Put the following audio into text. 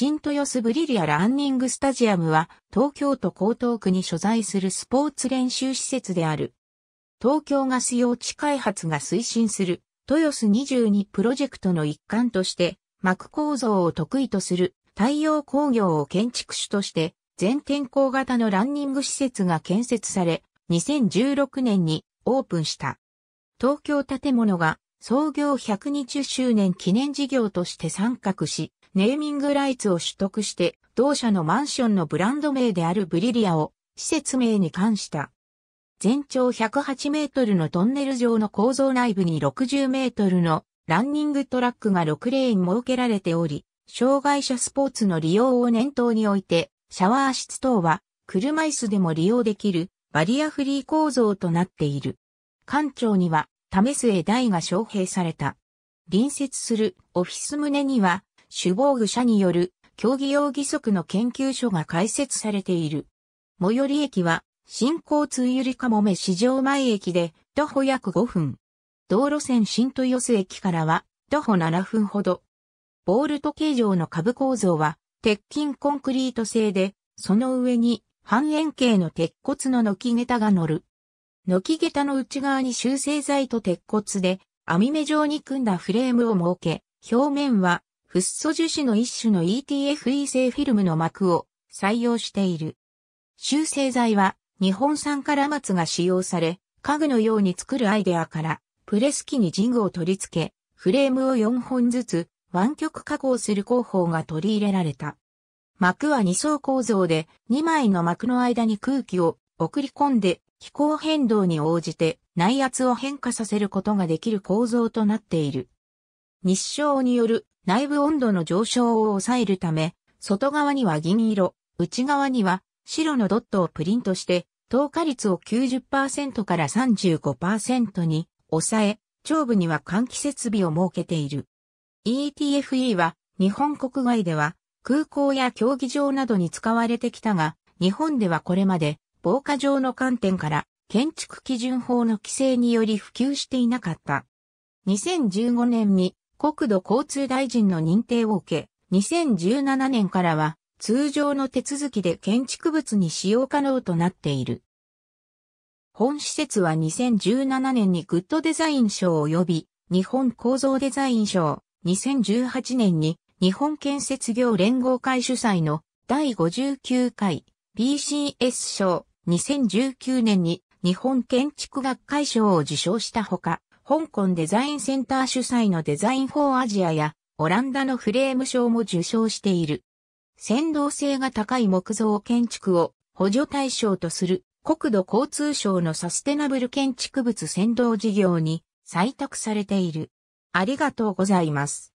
新豊洲ブリリアランニングスタジアムは東京都江東区に所在するスポーツ練習施設である。東京ガス用地開発が推進する豊洲22プロジェクトの一環として膜構造を得意とする太陽工業を建築主として全天候型のランニング施設が建設され2016年にオープンした。東京建物が創業120周年記念事業として参画し、ネーミングライツを取得して、同社のマンションのブランド名であるブリリアを施設名に関した。全長108メートルのトンネル上の構造内部に60メートルのランニングトラックが6レーン設けられており、障害者スポーツの利用を念頭において、シャワー室等は車椅子でも利用できるバリアフリー構造となっている。館長には為末大が招聘された。隣接するオフィス棟には首防具社による競技用義足の研究所が開設されている。最寄り駅は新交通ゆりかもめ市場前駅で徒歩約5分。道路線新豊洲駅からは徒歩7分ほど。ボールト形状の株構造は鉄筋コンクリート製で、その上に半円形の鉄骨の軒桁が乗る。軒桁の内側に修正材と鉄骨で網目状に組んだフレームを設け、表面はフッ素樹脂の一種の ETFE 製フィルムの膜を採用している。修正剤は日本産から松が使用され、家具のように作るアイデアからプレス機にジグを取り付け、フレームを4本ずつ湾曲加工する工法が取り入れられた。膜は2層構造で2枚の膜の間に空気を送り込んで気候変動に応じて内圧を変化させることができる構造となっている。日照による内部温度の上昇を抑えるため、外側には銀色、内側には白のドットをプリントして、透過率を90%から35%に抑え、上部には換気設備を設けている。ETFE は日本国外では空港や競技場などに使われてきたが、日本ではこれまで防火上の観点から建築基準法の規制により普及していなかった。2015年に国土交通大臣の認定を受け、2017年からは通常の手続きで建築物に使用可能となっている。本施設は2017年にグッドデザイン賞及び日本構造デザイン賞、2018年に日本建設業連合会主催の第59回 BCS 賞、2019年に日本建築学会賞を受賞したほか、香港デザインセンター主催のデザインフォーアジアや、オランダのフレーム賞も受賞している。先導性が高い木造建築を補助対象とする国土交通省のサステナブル建築物先導事業に採択されている。ありがとうございます。